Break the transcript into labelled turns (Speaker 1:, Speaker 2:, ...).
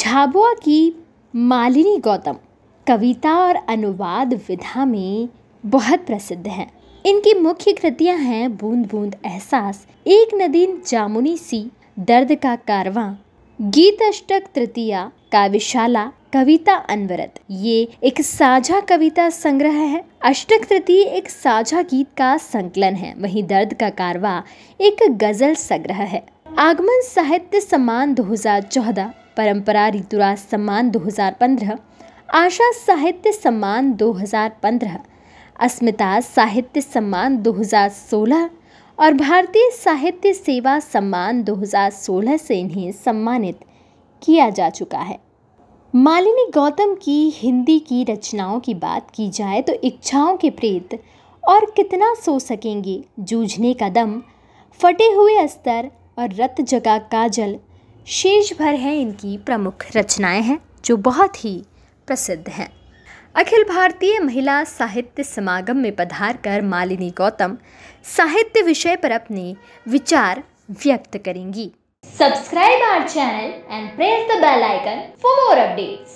Speaker 1: झाबुआ की मालिनी गौतम कविता और अनुवाद विधा में बहुत प्रसिद्ध हैं इनकी मुख्य कृतियां हैं बूंद बूंद एहसास एक नदीन जामुनी सी दर्द का कारवा गीत अष्टक तृतीया काव्यशाला कविता अनवरत ये एक साझा कविता संग्रह है अष्टक तृतीय एक साझा गीत का संकलन है वहीं दर्द का कारवा एक गजल संग्रह है आगमन साहित्य सम्मान 2014 परंपरा ऋतुराज सम्मान 2015 आशा साहित्य सम्मान 2015 अस्मिता साहित्य सम्मान 2016 और भारतीय साहित्य सेवा सम्मान 2016 से इन्हें सम्मानित किया जा चुका है मालिनी गौतम की हिंदी की रचनाओं की बात की जाए तो इच्छाओं के प्रेत और कितना सो सकेंगे जूझने का दम फटे हुए अस्तर और रत जगा काजल शेष भर हैं इनकी प्रमुख रचनाएं हैं जो बहुत ही प्रसिद्ध हैं अखिल भारतीय महिला साहित्य समागम में पधारकर मालिनी गौतम साहित्य विषय पर अपने विचार व्यक्त करेंगी
Speaker 2: subscribe our channel
Speaker 1: and press the bell icon for more updates